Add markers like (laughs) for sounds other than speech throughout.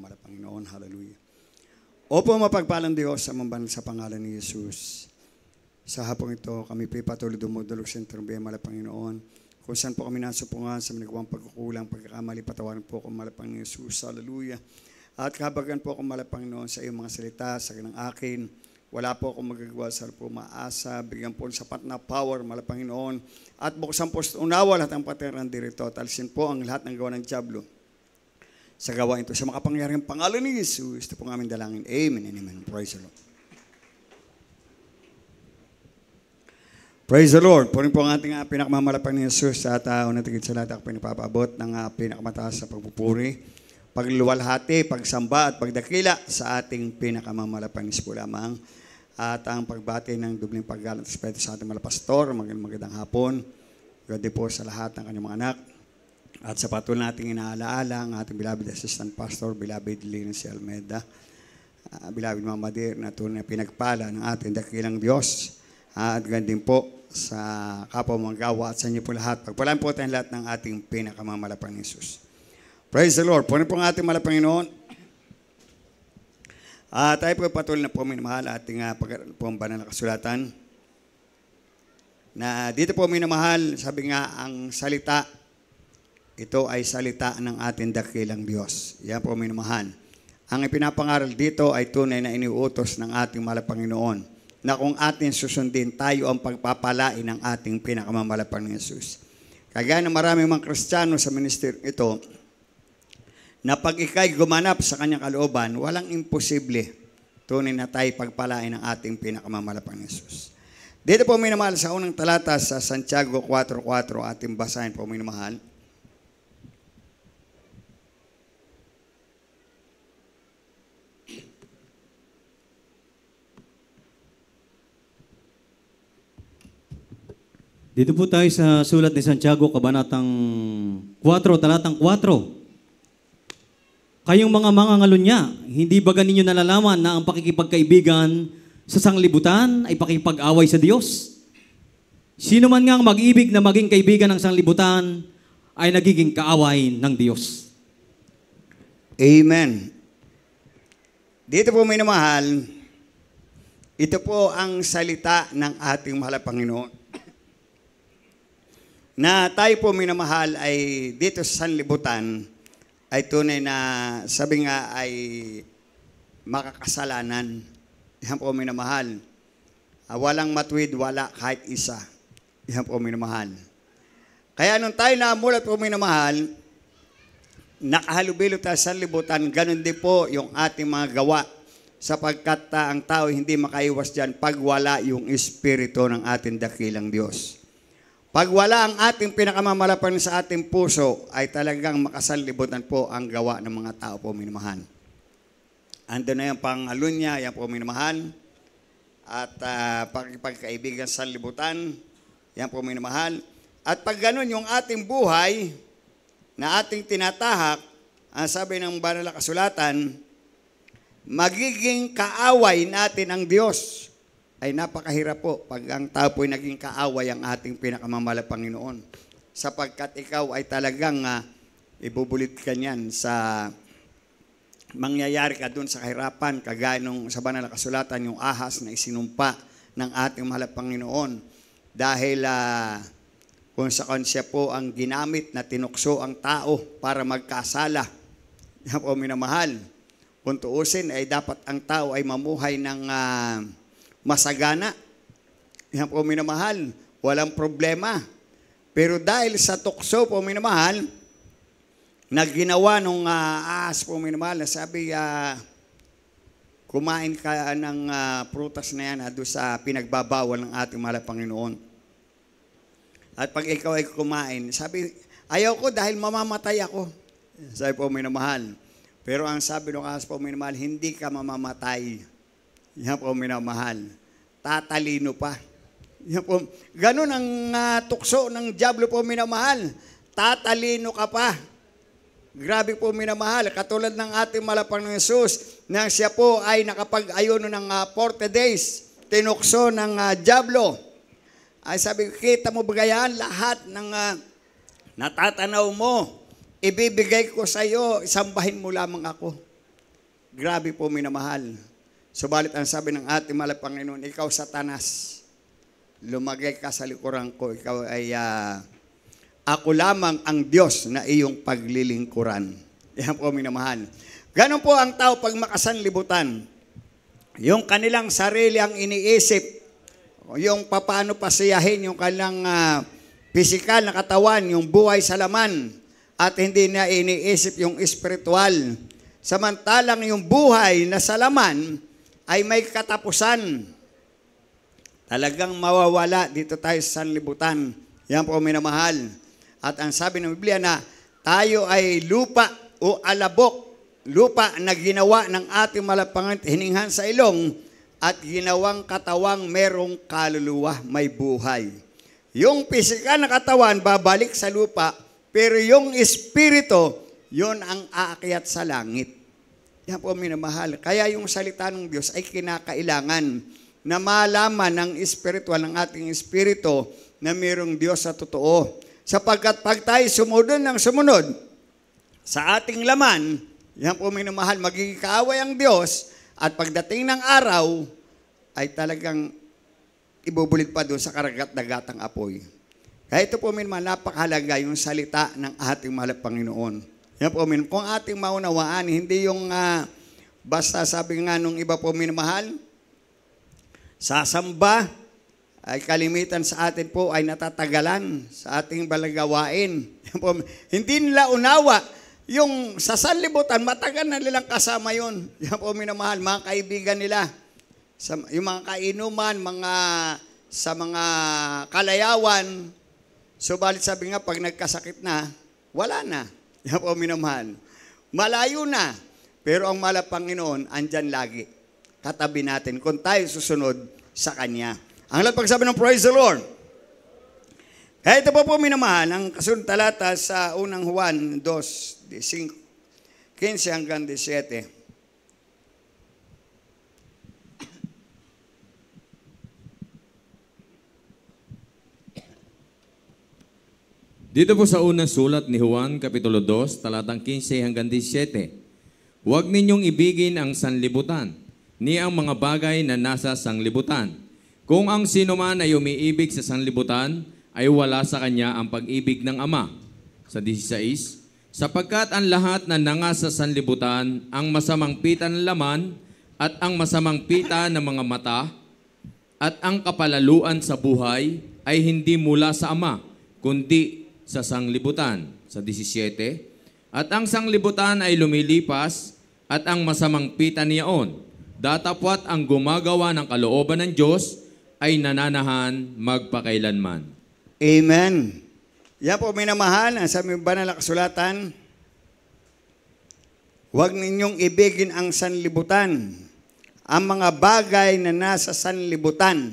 pamamala, Panginoon. Hallelujah. Opo, mapagpalang Diyos sa mamban sa pangalan ni Jesus. Sa hapong ito, kami po'y patuloy dumudulog sa interview, mala, Panginoon. Kung saan po kami nasupungan sa managawang pagkukulang, pagkakamali, patawarin po kung mala, Panginoon Jesus. Hallelujah. At kabagan po ako, mala, Panginoon, sa iyong mga salita, sa ganang akin, wala po akong magagawa, sir, po maasa. Bigyan po ng sapat na power, mala Panginoon. At buksan po unawa lahat ang paterang dirito. Talsin po ang lahat ng gawa ng Diablo sa gawain to. Sa makapangyarihan pangalan ni Jesus, ito po pong aming dalangin. Amen and amen. Praise the Lord. Praise the Lord. Punin po ang ating uh, pinakamamalapang ni Jesus sa tao ah, na tigit sa lahat ako pinapapabot ng uh, pinakamataas sa pagpupuri, pagluwalhati, pagsamba at pagdakila sa ating pinakamamalapang ispo lamang at ang pagbati ng dubling paggalang respeto sa ating malapastor. pastor. Magandang magandang hapon. Gabi po sa lahat ng kanyang mga anak. At sa patuloy nating inaalaala ang ating beloved assistant pastor, beloved Linus Almeda, uh, ah, Bilabid Mama na tunay na pinagpala ng ating dakilang Diyos. Uh, at ganding po sa kapwa mga gawa at sa inyo po lahat. Pagpalaan po tayong lahat ng ating pinakamamalapan Isus. Praise the Lord. Punin po ang ating malapanginoon. Uh, ah, tayo po patuloy na po minamahal ating uh, pag- pong banal na kasulatan. Na dito po minamahal, sabi nga, ang salita ito ay salita ng ating dakilang Diyos. Yan po minamahan. Ang ipinapangaral dito ay tunay na iniutos ng ating malapanginoon na kung ating susundin tayo ang pagpapalain ng ating pinakamamalapang ni Jesus. Kagaya ng maraming mga Kristiyano sa minister ito, na pag ikay gumanap sa kanyang kalooban, walang imposible tunay na tayo pagpalain ng ating pinakamamalapang Yesus. Dito po minamahal sa unang talata sa Santiago 4.4, ating basahin po minamahal. Dito po tayo sa sulat ni Santiago, Kabanatang 4, talatang 4. Kayong mga mangangalunya, hindi ba ganinyo nalalaman na ang pakikipagkaibigan sa sanglibutan ay pakipag-away sa Diyos? Sino man nga ang mag-ibig na maging kaibigan ng sanglibutan ay nagiging kaaway ng Diyos. Amen. Dito po minamahal, ito po ang salita ng ating mahal Panginoon na tayo po minamahal ay dito sa sanlibutan ay tunay na sabi nga ay makakasalanan. Yan po minamahal. Ah, walang matwid, wala kahit isa. Yan po minamahal. Kaya nung tayo na mulat po minamahal, nakahalubilo tayo sa libutan, ganun din po yung ating mga gawa sapagkat uh, ang tao hindi makaiwas dyan pag wala yung espiritu ng ating dakilang Diyos. Pag wala ang ating pinakamamalapan sa ating puso, ay talagang makasalibutan po ang gawa ng mga tao po, minamahal. Ando na yung pangalunya, yan po, minamahal. At uh, ah, pagkaibigan sa libutan, yan po, minamahal. At pag ganun yung ating buhay, na ating tinatahak, ang sabi ng banal na kasulatan, magiging kaaway natin ang Diyos ay napakahirap po pag ang tao po ay naging kaaway ang ating pinakamamala Panginoon. Sapagkat ikaw ay talagang uh, ibubulit ka niyan sa mangyayari ka doon sa kahirapan, kagaya nung sa banal na kasulatan, yung ahas na isinumpa ng ating mahal Panginoon. Dahil uh, kung sa konsya po ang ginamit na tinukso ang tao para magkasala (laughs) o minamahal, kung tuusin ay dapat ang tao ay mamuhay ng uh, masagana, yan po minamahal, walang problema. Pero dahil sa tukso po minamahal, na ginawa nung uh, ah, aas po minamahal, na sabi, uh, kumain ka ng uh, prutas na yan uh, doon sa pinagbabawal ng ating mahal Panginoon. At pag ikaw ay kumain, sabi, ayaw ko dahil mamamatay ako. Sabi po minamahal. Pero ang sabi ng aas po minamahal, hindi ka mamamatay yan po minamahal. Tatalino pa. Yan po. Ganun ang uh, tukso ng Diablo po minamahal. Tatalino ka pa. Grabe po minamahal. Katulad ng ating malapang ng Jesus, na siya po ay nakapag-ayuno ng uh, ah, 40 days. Tinukso ng uh, Diablo. Ay sabi kita mo ba yan? Lahat ng uh, natatanaw mo, ibibigay ko sa iyo, isambahin mo lamang ako. Grabe po minamahal. Subalit ang sabi ng ating mahal Panginoon, ikaw satanas, lumagay ka sa likuran ko, ikaw ay uh, ako lamang ang Diyos na iyong paglilingkuran. Yan po minamahal. Ganon po ang tao pag makasanlibutan. Yung kanilang sarili ang iniisip, yung paano pasiyahin yung kanilang uh, ah, physical na katawan, yung buhay sa laman, at hindi na iniisip yung spiritual. Samantalang yung buhay na sa laman, ay may katapusan. Talagang mawawala dito tayo sa sanlibutan. Yan po minamahal. At ang sabi ng Biblia na tayo ay lupa o alabok, lupa na ginawa ng ating malapangat hininghan sa ilong at ginawang katawang merong kaluluwa, may buhay. Yung pisikal na katawan babalik sa lupa, pero yung espiritu, yon ang aakyat sa langit. Yan po, minamahal. Kaya yung salita ng Diyos ay kinakailangan na malaman ng espiritual, ng ating espiritu, na mayroong Diyos sa totoo. Sapagkat pag tayo sumunod ng sumunod sa ating laman, yan po minamahal, magiging kaaway ang Diyos at pagdating ng araw, ay talagang ibubulit pa doon sa karagat-dagatang apoy. Kaya ito po minamahal, napakahalaga yung salita ng ating mahal Panginoon. Yan po, minum. Kung ating maunawaan, hindi yung uh, basta sabi nga nung iba po minamahal, sasamba, ay kalimitan sa atin po ay natatagalan sa ating balagawain. (laughs) hindi nila unawa yung sa sanlibutan, matagal na nilang kasama yon. (laughs) Yan po minamahal, mga kaibigan nila. Sa, yung mga kainuman, mga sa mga kalayawan. Subalit sabi nga, pag nagkasakit na, wala na. O minamahal. Malayo na. Pero ang mala Panginoon, andyan lagi. Katabi natin kung tayo susunod sa Kanya. Ang lahat pagsabi ng praise the Lord. Kaya ito po po minamahal, ang kasunod talata sa unang Juan 2, 15 hanggang 17. Dito po sa unang sulat ni Juan, Kapitulo 2, talatang 15 hanggang 17. Huwag ninyong ibigin ang sanlibutan, ni ang mga bagay na nasa sanlibutan. Kung ang sino man ay umiibig sa sanlibutan, ay wala sa kanya ang pag-ibig ng Ama. Sa 16, sapagkat ang lahat na nanga sa sanlibutan, ang masamang pita ng laman, at ang masamang pita ng mga mata, at ang kapalaluan sa buhay, ay hindi mula sa Ama, kundi sa sanglibutan, sa 17. At ang sanglibutan ay lumilipas at ang masamang pita niyaon. Datapwat ang gumagawa ng kalooban ng Diyos ay nananahan magpakailanman. Amen. Yan yeah po, minamahal, ang sabi ba na lakasulatan, huwag ninyong ibigin ang sanlibutan, ang mga bagay na nasa sanlibutan.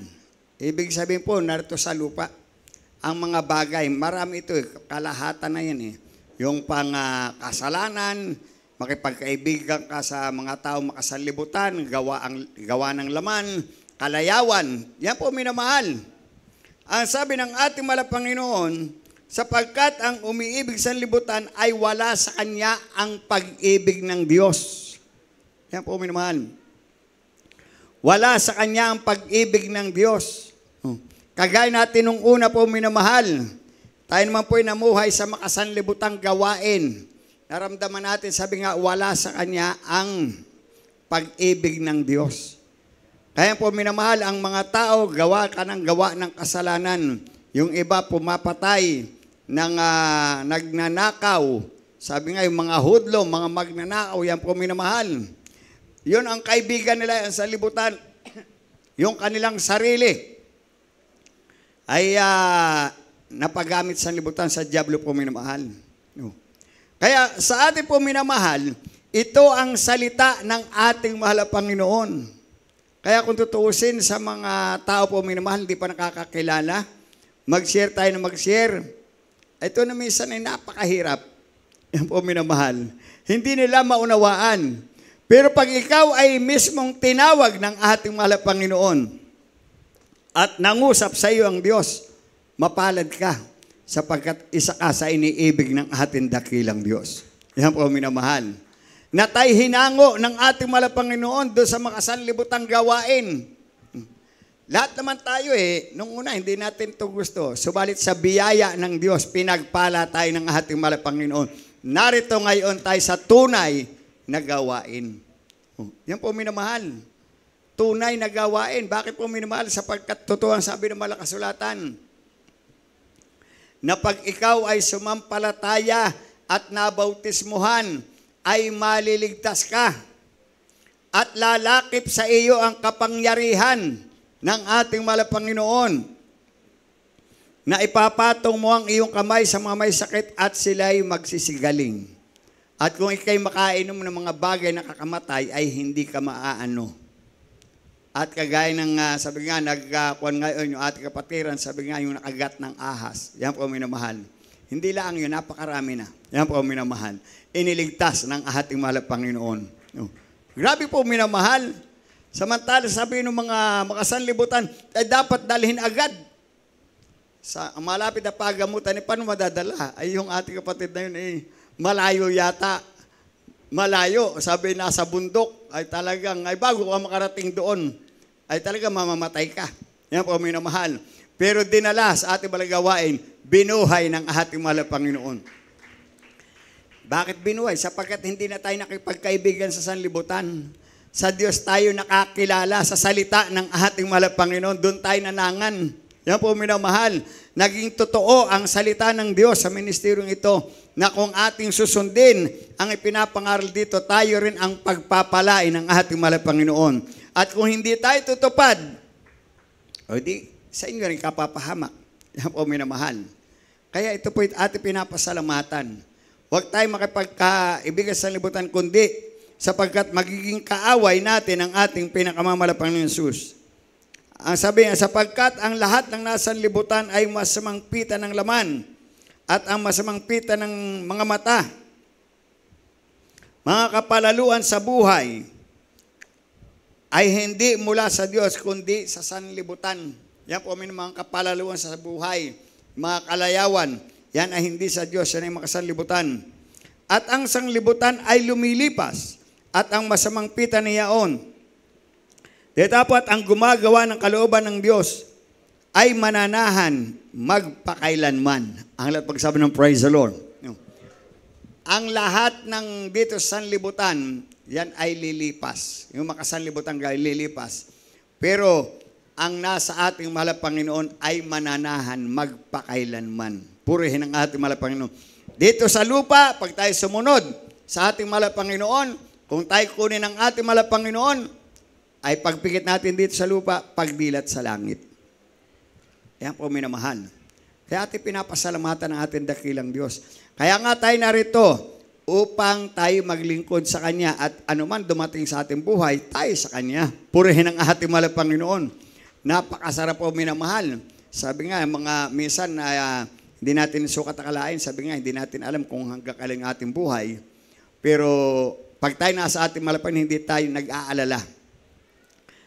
Ibig sabihin po, narito sa lupa ang mga bagay, marami ito eh, kalahatan na yan eh. Yung pang uh, kasalanan, makipagkaibigan ka sa mga tao makasalibutan, gawa, ang, gawa ng laman, kalayawan. Yan po minamahal. Ang sabi ng ating malapanginoon, sapagkat ang umiibig sa libutan ay wala sa kanya ang pag-ibig ng Diyos. Yan po minamahal. Wala sa kanya ang pag-ibig ng Diyos. Kagaya natin nung una po minamahal, tayo naman po ay namuhay sa makasanlibutang gawain. Naramdaman natin, sabi nga, wala sa Kanya ang pag-ibig ng Diyos. Kaya po minamahal, ang mga tao, gawa ka ng gawa ng kasalanan. Yung iba pumapatay, ng, uh, nagnanakaw. Sabi nga, yung mga hudlo, mga magnanakaw, yan po minamahal. Yun ang kaibigan nila, ang salibutan, (coughs) yung kanilang sarili ay uh, napagamit sa libutan sa Diablo po minamahal. No. Kaya sa ating po minamahal, ito ang salita ng ating mahal na Panginoon. Kaya kung tutuusin sa mga tao po minamahal, hindi pa nakakakilala, mag-share tayo na mag-share. Ito na minsan ay napakahirap. Yan po minamahal. Hindi nila maunawaan. Pero pag ikaw ay mismong tinawag ng ating mahal na Panginoon, at nangusap sa iyo ang Diyos, mapalad ka sapagkat isa ka sa iniibig ng ating dakilang Diyos. Yan po minamahal. Na hinango ng ating malapanginoon doon sa mga sanlibutan gawain. Lahat naman tayo eh, nung una hindi natin ito gusto. Subalit sa biyaya ng Diyos, pinagpala tayo ng ating malapanginoon. Narito ngayon tayo sa tunay na gawain. Oh, yan po minamahal tunay na gawain. Bakit po minamahal? Sapagkat totoo ang sabi ng malakasulatan, na pag ikaw ay sumampalataya at nabautismuhan, ay maliligtas ka at lalakip sa iyo ang kapangyarihan ng ating malapanginoon na ipapatong mo ang iyong kamay sa mga may sakit at sila'y magsisigaling. At kung ikay makainom ng mga bagay na kakamatay, ay hindi ka maaano. At kagaya ng uh, sabi nga, nagkakuan ngayon yung ating kapatiran, sabi nga yung nakagat ng ahas. Yan po minamahal. Hindi lang yun, napakarami na. Yan po minamahal. Iniligtas ng ating mahal Panginoon. No. Oh. Grabe po minamahal. Samantala sabi ng mga makasanlibutan, ay eh, dapat dalhin agad. Sa malapit na pagamutan, eh, paano madadala? Ay yung ating kapatid na yun, eh, malayo yata. Malayo, sabi nasa bundok, ay talagang, ay bago ka makarating doon, ay talaga mamamatay ka. Yan po, minamahal. Pero dinala sa ating balagawain, binuhay ng ating mahal Panginoon. Bakit binuhay? Sapagkat hindi na tayo nakipagkaibigan sa sanlibutan. Sa Diyos tayo nakakilala sa salita ng ating mahal Panginoon. Doon tayo nanangan. Yan po, minamahal. Naging totoo ang salita ng Diyos sa ministeryong ito na kung ating susundin ang ipinapangaral dito, tayo rin ang pagpapalain ng ating mahal Panginoon. At kung hindi tayo tutupad, o di, sa inyo rin kapapahamak (laughs) na po minamahal. Kaya ito po ating pinapasalamatan. Huwag tayo makipagkaibigan sa libutan, kundi sapagkat magiging kaaway natin ang ating pinakamamalapang ng Jesus. Ang sabi niya, sapagkat ang lahat ng nasa libutan ay masamang pita ng laman at ang masamang pita ng mga mata, mga kapalaluan sa buhay, ay hindi mula sa Diyos, kundi sa sanlibutan. Yan po ang mga kapalaluan sa buhay, mga kalayawan. Yan ay hindi sa Diyos, yan ay makasanlibutan. At ang sanglibutan ay lumilipas, at ang masamang pita niyaon. Kaya dapat ang gumagawa ng kalooban ng Diyos ay mananahan magpakailanman. Ang lahat pagsabi ng praise the Lord. Ang lahat ng dito sa sanlibutan yan ay lilipas. Yung makasanlibutan ka ay lilipas. Pero ang nasa ating mahal Panginoon ay mananahan magpakailanman. Purihin ang ating mahal Panginoon. Dito sa lupa, pag tayo sumunod sa ating mahal Panginoon, kung tayo kunin ang ating mahal Panginoon, ay pagpikit natin dito sa lupa, pagdilat sa langit. Yan po minamahan. Kaya ating pinapasalamatan ang ating dakilang Diyos. Kaya nga tayo narito, upang tayo maglingkod sa Kanya at anuman dumating sa ating buhay, tayo sa Kanya. Purihin ang ating mala Panginoon. Napakasarap po minamahal. Sabi nga, mga minsan na uh, hindi natin sukat akalain, sabi nga, hindi natin alam kung hanggang kailan ating buhay. Pero pag tayo nasa ating malapan, hindi tayo nag-aalala.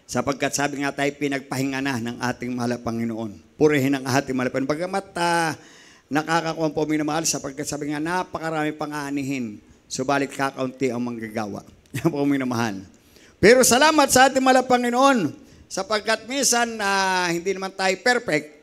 Sapagkat sabi nga tayo, pinagpahinga na ng ating mahal Panginoon. Purihin ang ating malapan. Pagamat uh, ah, nakakakuha po minamahal sapagkat sabi nga napakarami pang aanihin, subalit kakaunti ang manggagawa. (laughs) Yan po minamahal. Pero salamat sa ating malapanginoon sapagkat minsan uh, hindi naman tayo perfect.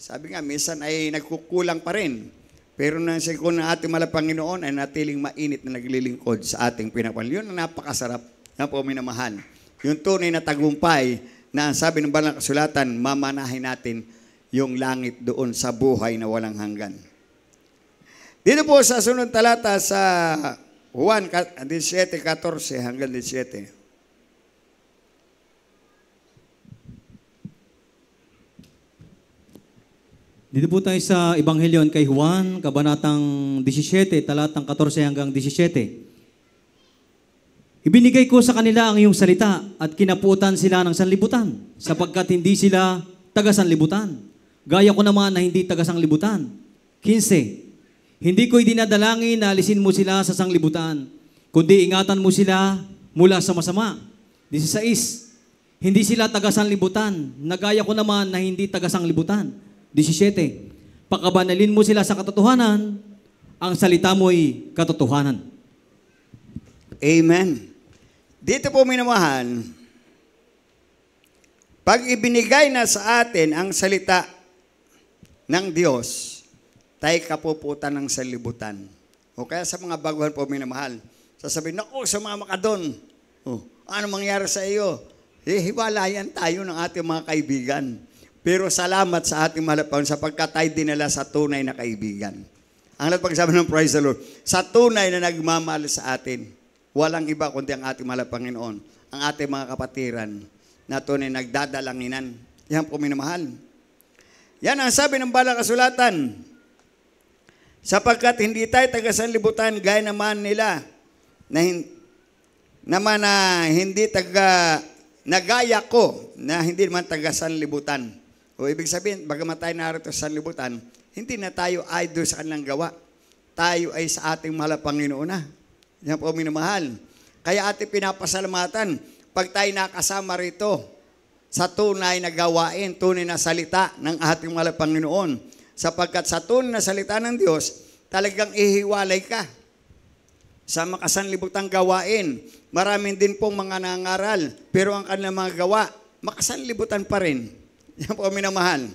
Sabi nga, minsan ay nagkukulang pa rin. Pero nang sa ng ating malapanginoon ay natiling mainit na naglilingkod sa ating pinapal. Yun ang napakasarap na po minamahal. Yung tunay na tagumpay na sabi ng banal kasulatan, mamanahin natin yung langit doon sa buhay na walang hanggan. Dito po sa sunod talata sa Juan 17:14 hanggang 17. Dito po tayo sa Ebanghelyo kay Juan, kabanatang 17, talatang 14 hanggang 17. Ibinigay ko sa kanila ang iyong salita at kinaputan sila ng sanlibutan sapagkat hindi sila taga-sanlibutan Gaya ko naman na hindi taga sanglibutan. 15. Hindi ko'y dinadalangin na alisin mo sila sa sanglibutan, kundi ingatan mo sila mula sa masama. 16. Hindi sila taga sanglibutan, na gaya ko naman na hindi taga sanglibutan. 17. Pakabanalin mo sila sa katotohanan, ang salita mo'y katotohanan. Amen. Dito po minamahan, pag ibinigay na sa atin ang salita ng Diyos, tayo kapuputan ng salibutan. O kaya sa mga baguhan po minamahal, sasabihin, naku, sumama ka doon. O, ano mangyari sa iyo? Eh, hiwalayan tayo ng ating mga kaibigan. Pero salamat sa ating malapang sapagkat tayo dinala sa tunay na kaibigan. Ang lahat pagsabi ng praise the Lord, sa tunay na nagmamahal sa atin, walang iba kundi ang ating malapanginoon, ang ating mga kapatiran na tunay nagdadalanginan. Yan po minamahal. Yan ang sabi ng balang kasulatan. Sapagkat hindi tayo taga-sanlibutan gaya naman nila na hin- naman na hindi taga nagaya ko na hindi naman taga sanlibutan. O ibig sabihin, bagamat tayo narito sa sanlibutan, hindi na tayo idol sa kanilang gawa. Tayo ay sa ating mahal Panginoon na. Yan po minamahal. Kaya ating pinapasalamatan pag tayo nakasama rito sa tunay na gawain, tunay na salita ng ating mga Panginoon. Sapagkat sa tunay na salita ng Diyos, talagang ihiwalay ka sa makasanlibutan gawain. Maraming din pong mga nangaral, pero ang kanilang mga gawa, makasanlibutan pa rin. (laughs) Yan po, minamahal.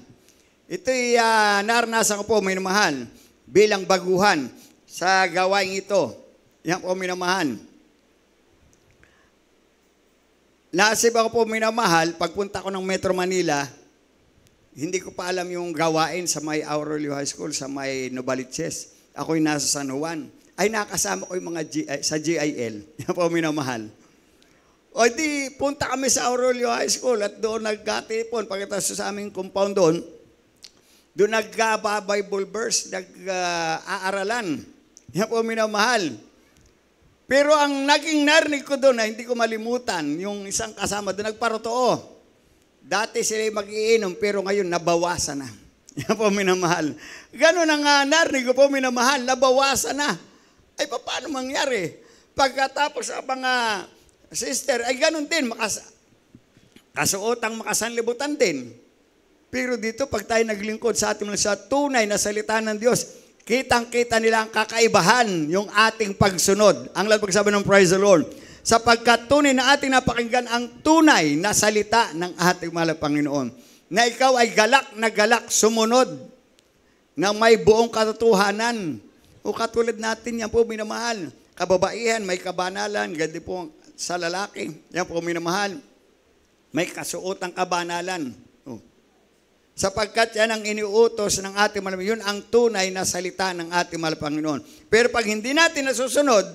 Ito'y uh, naranasan ko po, minamahal, bilang baguhan sa gawain ito. Yan po, minamahal. Naasib ako po minamahal, pagpunta ko ng Metro Manila, hindi ko pa alam yung gawain sa may Aurelio High School, sa may Novaliches. Ako'y nasa San Juan. Ay nakasama ko yung mga G, sa GIL. (laughs) Yan po minamahal. O di, punta kami sa Aurelio High School at doon nagkatipon. Pagkatapos sa aming compound doon, doon nagka-Bible verse, nag-aaralan. Ah, Yan po minamahal. Pero ang naging narinig ko doon na hindi ko malimutan, yung isang kasama doon, nagparotoo. Dati sila magiinom, pero ngayon nabawasan na. (laughs) Yan po, minamahal. Ganun ang uh, narinig ko po, minamahal, nabawasan na. Ay, paano mangyari? Pagkatapos sa mga sister, ay ganun din, makas kasuotang ang makasanlibutan din. Pero dito, pag tayo naglingkod sa atin sa tunay na salita ng Diyos, kitang-kita nila ang kakaibahan, yung ating pagsunod. Ang lang pagsabi ng praise the Lord. Sapagkat tunay na ating napakinggan ang tunay na salita ng ating mahal Panginoon. Na ikaw ay galak na galak sumunod na may buong katotohanan. O katulad natin, yan po minamahal. Kababaihan, may kabanalan, ganda po sa lalaki. Yan po minamahal. May kasuotang kabanalan. Sapagkat yan ang iniutos ng ating Panginoon. Yun ang tunay na salita ng ating mahal Pero pag hindi natin nasusunod,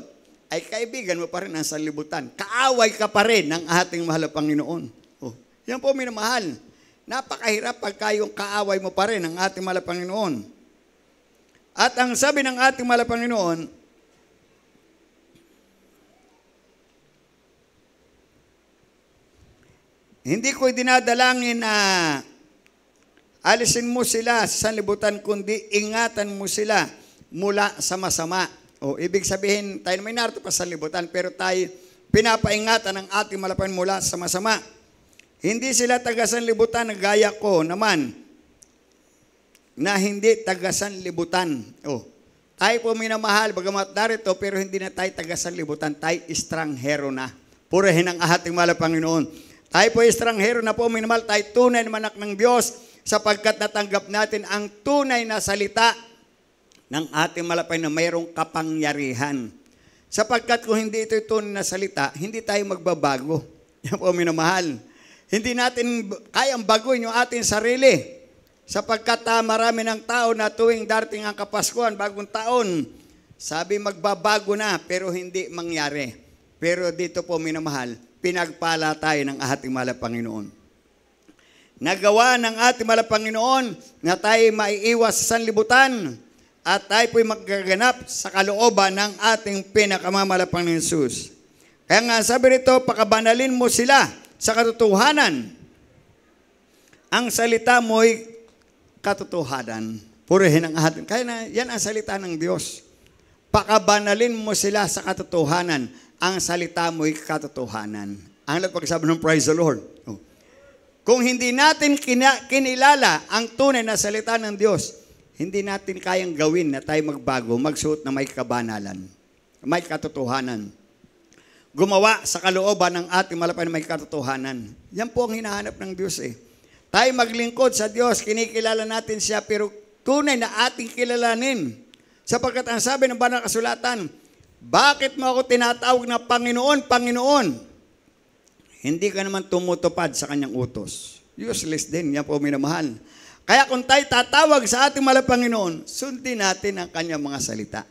ay kaibigan mo pa rin ang salibutan. Kaaway ka pa rin ng ating mahal Panginoon. Oh, yan po minamahal. Napakahirap pagka yung kaaway mo pa rin ng ating mahal Panginoon. At ang sabi ng ating mahal Panginoon, Hindi ko dinadalangin na Alisin mo sila sa sanlibutan, kundi ingatan mo sila mula sa masama. O, ibig sabihin, tayo may narito pa sa sanlibutan, pero tayo pinapaingatan ang ating malapan mula sa masama. Hindi sila taga-sanlibutan gaya ko naman na hindi taga-sanlibutan. O, tayo po minamahal, bagamat narito, pero hindi na tayo taga-sanlibutan, tayo estranghero na. Purahin ang ating mahal Panginoon. Tayo po estranghero na po, minamahal, tayo tunay na manak ng Diyos sapagkat natanggap natin ang tunay na salita ng ating malapay na mayroong kapangyarihan. Sapagkat kung hindi ito'y tunay na salita, hindi tayo magbabago. (laughs) Yan po, minamahal. Hindi natin kayang baguhin yung ating sarili. Sapagkat uh, marami ng tao na tuwing darating ang Kapaskuhan, bagong taon, sabi magbabago na pero hindi mangyari. Pero dito po minamahal, pinagpala tayo ng ating mahal Panginoon. Nagawa ng ating malapanginoon na tayo maiiwas sa sanlibutan at tayo po'y magaganap sa kalooban ng ating pinakamamalapang ni Jesus. Kaya nga sabi rito, pakabanalin mo sila sa katotohanan. Ang salita mo'y katotohanan. Purihin ang atin. Kaya na, yan ang salita ng Diyos. Pakabanalin mo sila sa katotohanan. Ang salita mo'y katotohanan. Ang nagpagsabi ng praise the Lord. Kung hindi natin kinilala ang tunay na salita ng Diyos, hindi natin kayang gawin na tayo magbago, magsuot na may kabanalan, may katotohanan. Gumawa sa kalooban ng ating malapan na may katotohanan. Yan po ang hinahanap ng Diyos eh. Tayo maglingkod sa Diyos, kinikilala natin siya, pero tunay na ating kilalanin. Sapagkat ang sabi ng banal kasulatan, bakit mo ako tinatawag na Panginoon, Panginoon? hindi ka naman tumutupad sa kanyang utos. Useless din, yan po minamahal. Kaya kung tayo tatawag sa ating malapanginoon, sundin natin ang kanyang mga salita.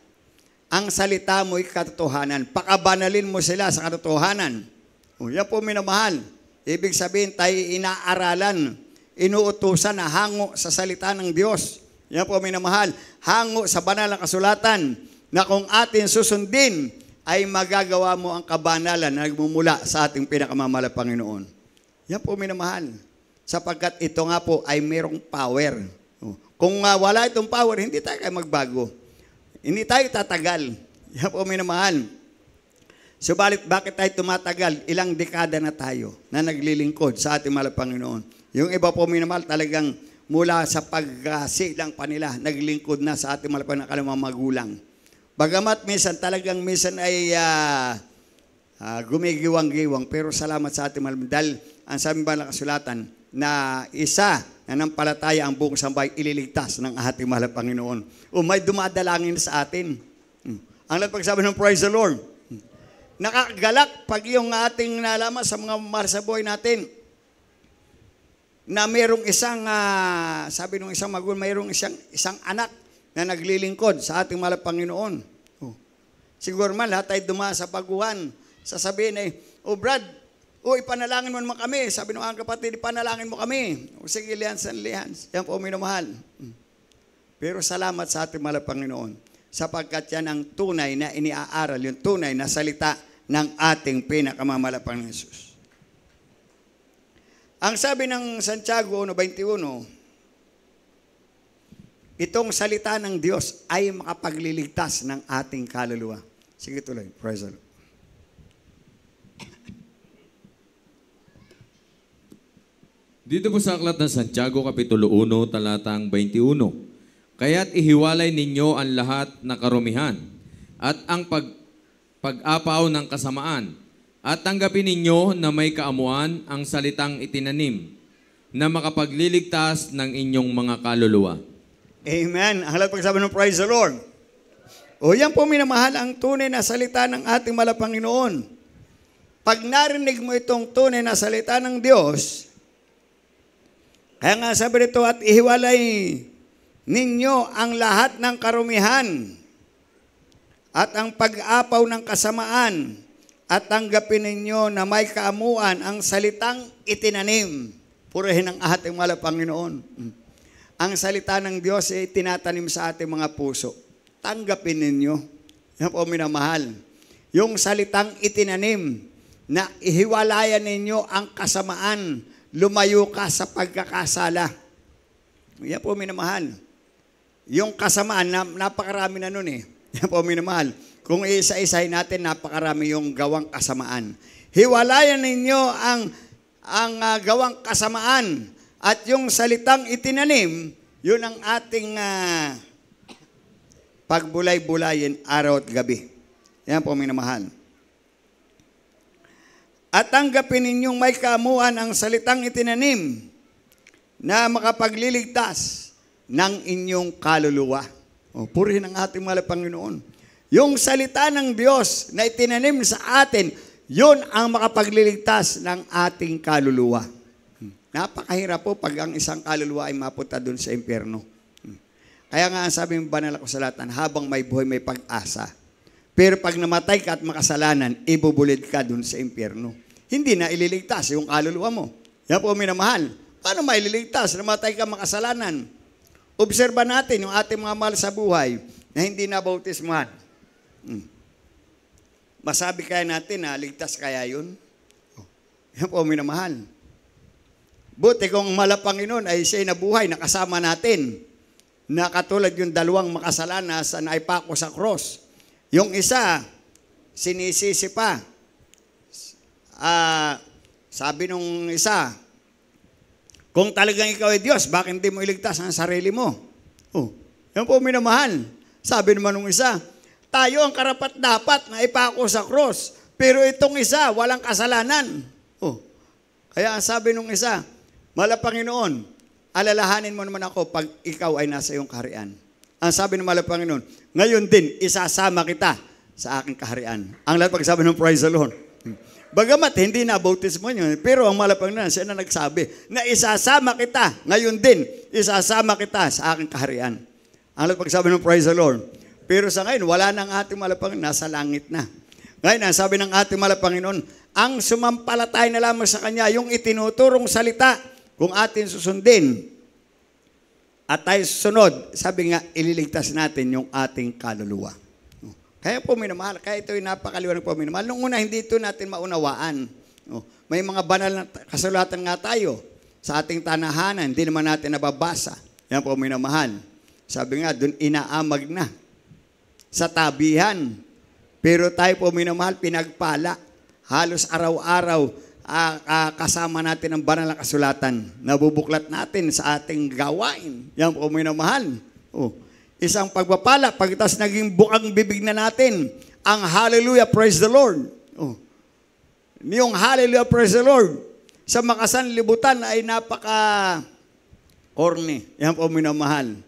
Ang salita mo ay katotohanan. Pakabanalin mo sila sa katotohanan. O yan po minamahal. Ibig sabihin, tayo inaaralan, inuutusan na hango sa salita ng Diyos. Yan po minamahal. Hango sa banal na kasulatan na kung atin susundin, ay magagawa mo ang kabanalan na nagmumula sa ating pinakamamala Panginoon. Yan po, minamahal. Sapagkat ito nga po ay mayroong power. Oh. Kung ah, wala itong power, hindi tayo kayo magbago. Hindi tayo tatagal. Yan po, minamahal. Subalit, bakit tayo tumatagal? Ilang dekada na tayo na naglilingkod sa ating mahal Panginoon. Yung iba po, minamahal, talagang mula sa pagkasilang pa nila, naglilingkod na sa ating mahal Panginoon ng magulang Bagamat minsan talagang minsan ay uh, uh, gumigiwang-giwang, pero salamat sa ating malamang. Dahil ang sabi ba ng kasulatan na isa na nampalataya ang buong sambay ililigtas ng ating mahal Panginoon. O may dumadalangin sa atin. Hmm. Ang lahat pagsabi ng praise the Lord. Hmm. Nakagalak pag iyong ating nalaman sa mga marsa natin na mayroong isang, uh, sabi ng isang magul, mayroong isang, isang anak na naglilingkod sa ating mahal Panginoon. Oh. Siguro man lahat tayo dumaan sa paguhan. Sasabihin ay, O oh, Brad, o oh, ipanalangin mo naman kami. Sabi ng ang kapatid, ipanalangin mo kami. O oh, sige, lihans na lihans. Yan po, minamahal. Hmm. Pero salamat sa ating mahal Panginoon sapagkat yan ang tunay na iniaaral, yung tunay na salita ng ating pinakamamalapang Yesus. Ang sabi ng Santiago 1.21, itong salita ng Diyos ay makapagliligtas ng ating kaluluwa. Sige tuloy. Praise the Dito po sa aklat ng Santiago, Kapitulo 1, talatang 21. Kaya't ihiwalay ninyo ang lahat na karumihan at ang pag, pag-apaw ng kasamaan at tanggapin ninyo na may kaamuan ang salitang itinanim na makapagliligtas ng inyong mga kaluluwa Amen. Ang halat pagsabi ng praise the Lord. O yan po minamahal ang tunay na salita ng ating malapanginoon. Pag narinig mo itong tunay na salita ng Diyos, kaya nga sabi nito at ihiwalay ninyo ang lahat ng karumihan at ang pag-apaw ng kasamaan at tanggapin ninyo na may kaamuan ang salitang itinanim. Purihin ang ating malapanginoon. Panginoon ang salita ng Diyos ay eh, tinatanim sa ating mga puso. Tanggapin ninyo. Yan po minamahal. Yung salitang itinanim na ihiwalayan ninyo ang kasamaan, lumayo ka sa pagkakasala. Yan po minamahal. Yung kasamaan, na, napakarami na nun eh. (laughs) Yan po minamahal. Kung isa-isahin natin, napakarami yung gawang kasamaan. Hiwalayan ninyo ang ang uh, gawang kasamaan at yung salitang itinanim, yun ang ating uh, pagbulay-bulayin araw at gabi. Yan po, minamahal. At tanggapin ninyong may kamuhan ang salitang itinanim na makapagliligtas ng inyong kaluluwa. O, purihin ang ating mahal Panginoon. Yung salita ng Diyos na itinanim sa atin, yun ang makapagliligtas ng ating kaluluwa. Napakahirap po pag ang isang kaluluwa ay mapunta doon sa impyerno. Hmm. Kaya nga ang sabi ng banal ako sa latan, habang may buhay may pag-asa. Pero pag namatay ka at makasalanan, ibubulid ka doon sa impyerno. Hindi na ililigtas yung kaluluwa mo. Yan po minamahal. Paano maililigtas? Namatay ka makasalanan. Obserba natin yung ating mga mahal sa buhay na hindi nabautismahan. Hmm. Masabi kaya natin na ligtas kaya yun? Oh. Yan po minamahal. Buti kung mala Panginoon ay siya'y nabuhay, nakasama natin. Na yung dalawang makasalana sa naipako sa cross. Yung isa, sinisisi pa. Uh, sabi nung isa, kung talagang ikaw ay Diyos, bakit hindi mo iligtas ang sarili mo? Oh, yan po minamahal. Sabi naman nung isa, tayo ang karapat dapat na ipako sa cross. Pero itong isa, walang kasalanan. Oh, kaya sabi nung isa, Mala Panginoon, alalahanin mo naman ako pag ikaw ay nasa iyong kaharian. Ang sabi ng Mala Panginoon, ngayon din, isasama kita sa aking kaharian. Ang lahat pagsabi ng praise the Lord. Bagamat hindi na bautismo niyo, pero ang malapang na, siya na nagsabi, na isasama kita, ngayon din, isasama kita sa aking kaharian. Ang lahat pagsabi ng praise the Lord. Pero sa ngayon, wala na ang ating malapang, nasa langit na. Ngayon, ang sabi ng ating malapanginoon, ang sumampalatay na lamang sa Kanya, yung itinuturong salita kung atin susundin at tayo susunod, sabi nga, ililigtas natin yung ating kaluluwa. Kaya po minamahal, kaya ito ay napakaliwanag po minamahal. Nung una, hindi ito natin maunawaan. Oh, may mga banal na kasulatan nga tayo sa ating tanahanan, hindi naman natin nababasa. Yan po minamahal. Sabi nga, dun inaamag na sa tabihan. Pero tayo po minamahal, pinagpala. Halos araw-araw, uh, uh, kasama natin ang banal na kasulatan. Nabubuklat natin sa ating gawain. Yan po, minamahal. Oh. Isang pagpapala, pagkatapos naging bukang bibig na natin, ang hallelujah, praise the Lord. Oh. Niyong hallelujah, praise the Lord, sa makasanlibutan ay napaka corny. Yan po, minamahal.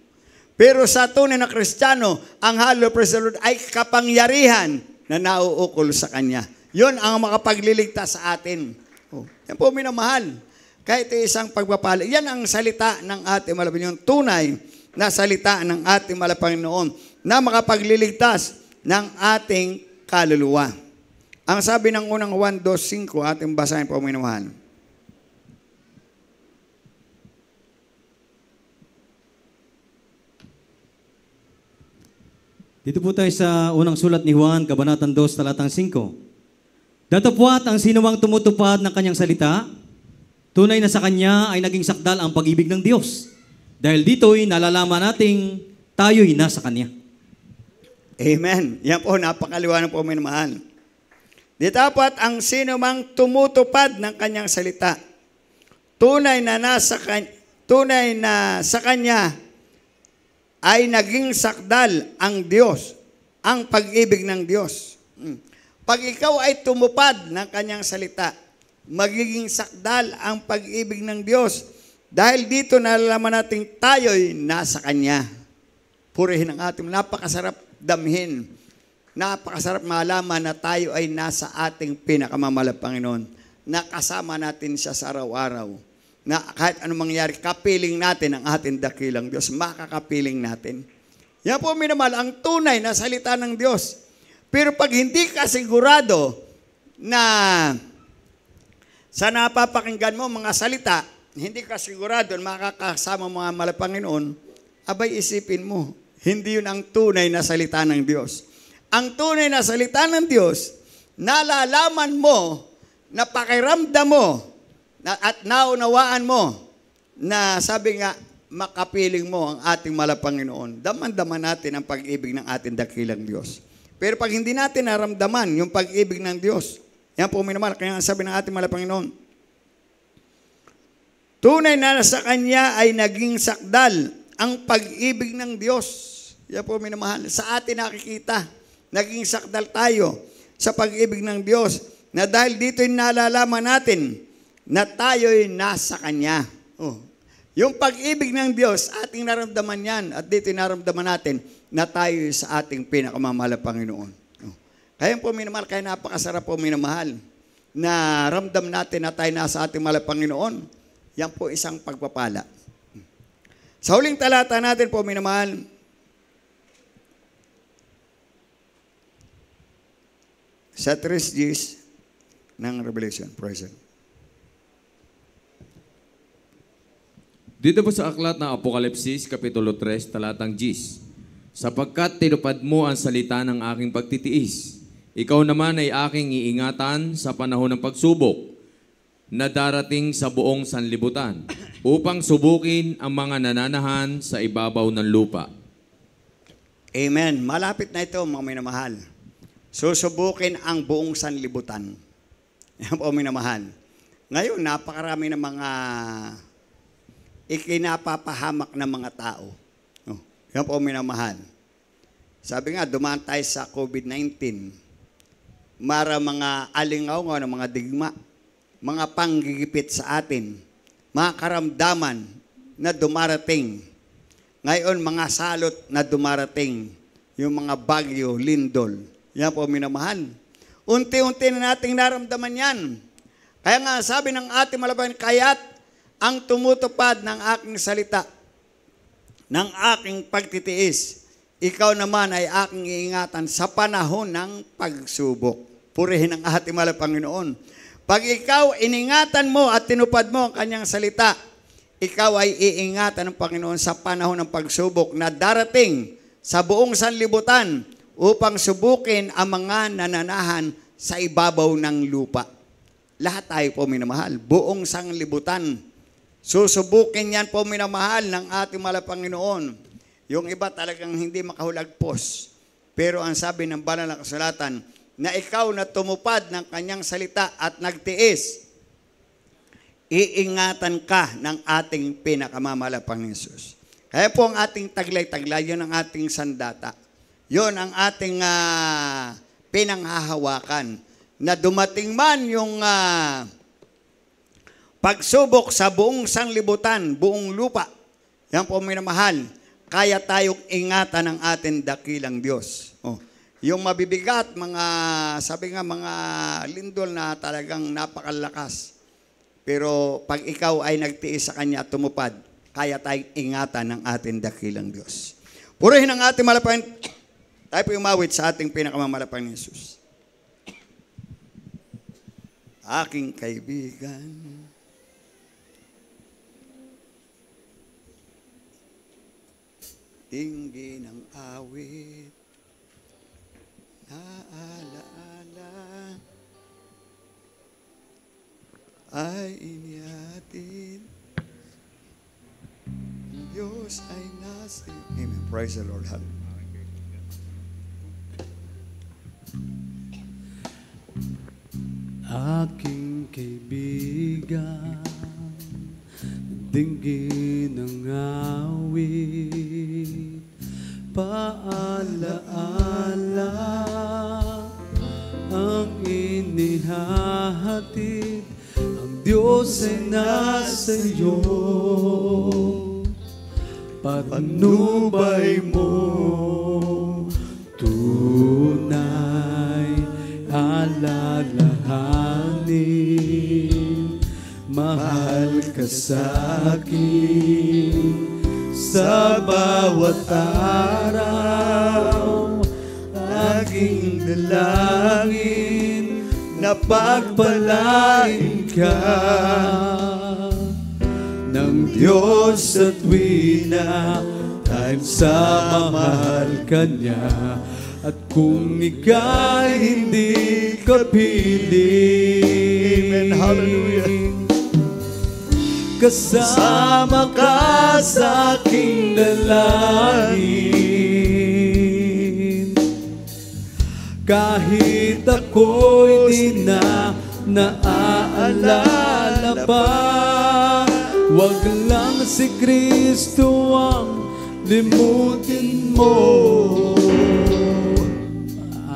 Pero sa tunay na kristyano, ang hallelujah, praise the Lord, ay kapangyarihan na nauukol sa Kanya. Yun ang makapagliligtas sa atin. Yan po, minamahal. Kahit isang pagpapala. Yan ang salita ng ating malapinoon. Tunay na salita ng ating malapinoon na makapagliligtas ng ating kaluluwa. Ang sabi ng unang 1.2.5, ating basahin po, minamahal. Dito po tayo sa unang sulat ni Juan, Kabanatang 2, talatang 5. Datapwat ang sinumang tumutupad ng kanyang salita, tunay na sa kanya ay naging sakdal ang pag-ibig ng Diyos. Dahil dito'y nalalaman nating tayo'y nasa Kanya. Amen. Yan po, napakaliwanag po minamahal. Di dapat ang sinumang tumutupad ng kanyang salita, tunay na nasa kanya, tunay na sa kanya ay naging sakdal ang Diyos, ang pag-ibig ng Diyos. Hmm. Pag ikaw ay tumupad ng kanyang salita, magiging sakdal ang pag-ibig ng Diyos. Dahil dito nalalaman natin tayo'y nasa Kanya. Purihin ang ating napakasarap damhin. Napakasarap malaman na tayo ay nasa ating pinakamamalang Panginoon. Nakasama natin siya sa araw-araw na kahit anong mangyari, kapiling natin ang ating dakilang Diyos. Makakapiling natin. Yan po, minamahal, ang tunay na salita ng Diyos. Pero pag hindi ka sigurado na sa napapakinggan mo mga salita, hindi ka sigurado na makakasama mga malapanginoon, abay isipin mo, hindi yun ang tunay na salita ng Diyos. Ang tunay na salita ng Diyos, nalalaman mo, napakiramdam mo, na, at naunawaan mo na sabi nga, makapiling mo ang ating malapanginoon. Daman-daman natin ang pag-ibig ng ating dakilang Diyos. Pero pag hindi natin naramdaman yung pag-ibig ng Diyos, yan po minamahal. Kaya ang sabi ng ating mala Panginoon, Tunay na sa Kanya ay naging sakdal ang pag-ibig ng Diyos. Yan po minamahal. Sa atin nakikita, naging sakdal tayo sa pag-ibig ng Diyos na dahil dito'y nalalaman natin na tayo'y nasa Kanya. Oh. Yung pag-ibig ng Diyos, ating naramdaman yan at dito'y naramdaman natin na tayo sa ating pinakamamahal na Panginoon. Kaya po minamahal, kaya napakasarap po minamahal na ramdam natin na tayo nasa ating mahal na Panginoon. Yan po isang pagpapala. Sa huling talata natin po minamahal, sa 3Gs ng Revelation, present. Dito po sa aklat ng Apokalipsis, Kapitulo 3, talatang Gs sapagkat tinupad mo ang salita ng aking pagtitiis. Ikaw naman ay aking iingatan sa panahon ng pagsubok na darating sa buong sanlibutan upang subukin ang mga nananahan sa ibabaw ng lupa. Amen. Malapit na ito, mga minamahal. Susubukin ang buong sanlibutan. Yan (laughs) minamahal. Ngayon, napakarami ng mga ikinapapahamak ng mga tao yan po minamahal. Sabi nga, dumaan tayo sa COVID-19. Mara mga alingaw ng mga digma, mga panggigipit sa atin, mga karamdaman na dumarating. Ngayon, mga salot na dumarating. Yung mga bagyo, lindol. Yan po minamahal. Unti-unti na nating naramdaman yan. Kaya nga sabi ng ating malaban, kaya't ang tumutupad ng aking salita ng aking pagtitiis. Ikaw naman ay aking iingatan sa panahon ng pagsubok. Purihin ang ating mahal Panginoon. Pag ikaw iningatan mo at tinupad mo ang kanyang salita, ikaw ay iingatan ng Panginoon sa panahon ng pagsubok na darating sa buong sanlibutan upang subukin ang mga nananahan sa ibabaw ng lupa. Lahat tayo po minamahal, buong sanlibutan Susubukin yan po minamahal ng ating malapanginoon. Yung iba talagang hindi makahulagpos. Pero ang sabi ng banal na kasulatan, na ikaw na tumupad ng kanyang salita at nagtiis, iingatan ka ng ating pinakamamalampang Yesus. Kaya po ang ating taglay-taglay, yun ang ating sandata. Yun ang ating uh, pinanghahawakan na dumating man yung uh, Pagsubok sa buong sanglibutan, buong lupa. Yan po minamahal. Kaya tayong ingatan ng ating dakilang Diyos. Oh. Yung mabibigat, mga, sabi nga, mga lindol na talagang napakalakas. Pero pag ikaw ay nagtiis sa Kanya at tumupad, kaya tayong ingatan ng ating dakilang Diyos. Purihin ang ating malapang, tayo po umawit sa ating pinakamamalapang Yesus. Aking kaibigan, tinggi ng awit Naalaala ay inihatid Diyos ay nasa Amen. Praise the Lord. Hallelujah. Aking kaibigan Dinggin ng awit Paalaala Ang inihahatid Ang Diyos ay nasa iyo Patnubay mo Tunay alala Mahal ka sa akin sa bawat araw aking dalangin na pagpalain ka ng Diyos at wina dahil sa mamahal ka niya at kung ika'y hindi ka Amen. Hallelujah kasama ka sa aking dalangin Kahit ako'y di na naaalala pa Wag lang si Kristo ang limutin mo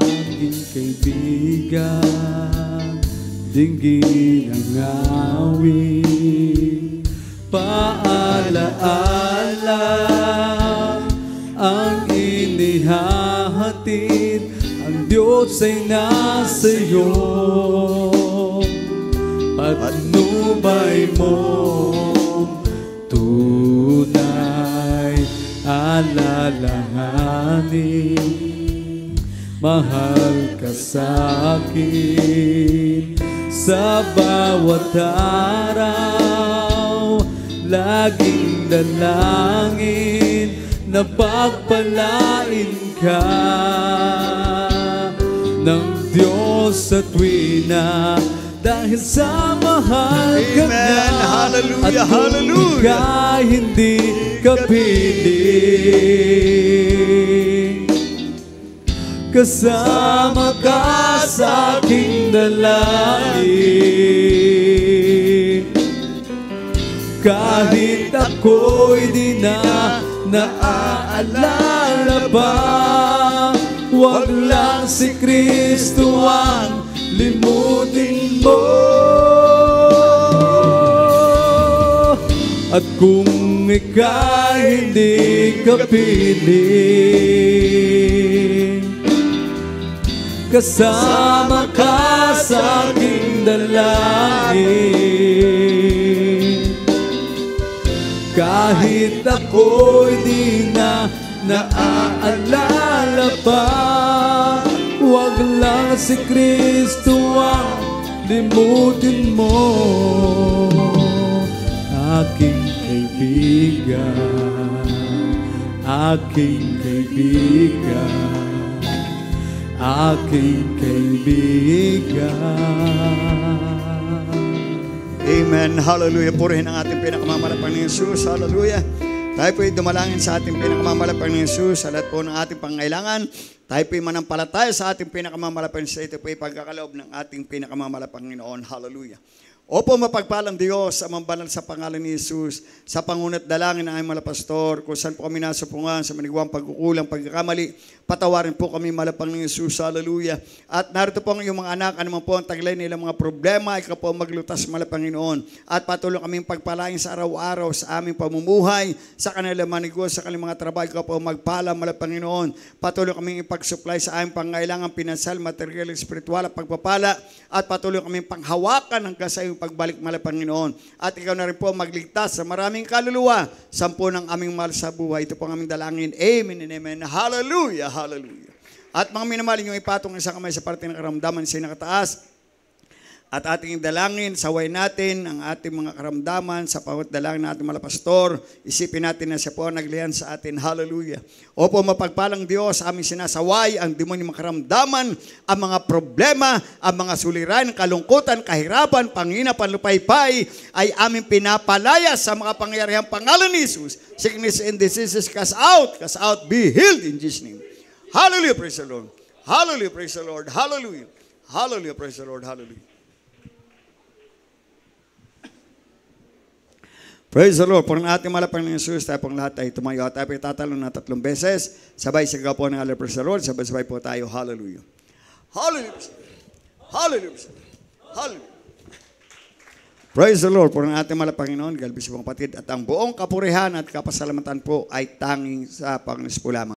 Aking kaibigan, dinggin ang awit paalaala ang inihahatid ang Diyos ay nasa iyo patnubay mo tunay alalahanin mahal ka sa akin sa bawat araw Laging dalangin na pagpalain ka ng Diyos sa tuwina dahil sa mahal Amen. ka na Hallelujah. at kung ka hindi kapiling kasama ka sa aking dalangin kahit ako'y di na naaalala pa Huwag lang si Kristo ang limutin mo At kung ika'y hindi ka piling Kasama ka sa aking dalangin kahit ako'y di na naaalala pa Huwag lang si Kristo ang limutin mo Aking kaibigan Aking kaibigan Aking kaibigan Amen. Hallelujah. Purihin ang ating pinakamamalapang ng Jesus. Hallelujah. Tayo po'y dumalangin sa ating pinakamamalapang ng Jesus sa lahat po ng ating pangailangan. Tayo po'y manampalataya sa ating pinakamamalapang sa ito po'y pagkakaloob ng ating pinakamamalapang Panginoon. Hallelujah. Opo, mapagpalang Diyos, amang banal sa pangalan ni Jesus, sa pangunat dalangin ng aming malapastor, kung saan po kami nasapungan sa manigwang pagkukulang, pagkakamali, patawarin po kami malapang ng Jesus, hallelujah. At narito po ang iyong mga anak, anuman po ang taglay nilang mga problema, ikaw po maglutas malapanginoon. At patuloy kami pagpalain sa araw-araw, sa aming pamumuhay, sa kanila manigwa, sa kanilang mga trabaho, ikaw po magpala malapanginoon. Patuloy kami ipagsupply sa aming pangailangan, pinasal, material, espiritual, pagpapala, at patuloy kami panghawakan ng sa ng pagbalik mala Panginoon. At ikaw na rin po magligtas sa maraming kaluluwa. Sampo ng aming mahal sa buhay. Ito po ang aming dalangin. Amen and amen. Hallelujah, hallelujah. At mga minamahal, yung ipatong isang kamay sa parte ng karamdaman sa inakataas at ating dalangin, saway natin ang ating mga karamdaman sa bawat dalangin na ating malapastor. Isipin natin na siya po ang naglihan sa atin. Hallelujah. Opo, mapagpalang Diyos, aming sinasaway ang demonyong mga karamdaman, ang mga problema, ang mga suliran, kalungkutan, kahirapan, pangina, panlupaypay, ay aming pinapalaya sa mga pangyarihang pangalan ni Jesus. Sickness and diseases, cast out, cast out, be healed in Jesus' name. Hallelujah, praise the Lord. Hallelujah, praise the Lord. Hallelujah. Hallelujah, praise the Lord. Hallelujah. Praise the Lord. Pag ating malapang ng Jesus, tayo pong lahat ay tumayo. At tayo po na tatlong beses. Sabay sa po ng Hallelujah. Praise the Lord. Sabay-sabay po tayo. Hallelujah. Hallelujah. Hallelujah. Hallelujah. Praise the Lord. Pag ating malapang Panginoon, galbis pong patid. At ang buong kapurihan at kapasalamatan po ay tanging sa Panginoon po lamang.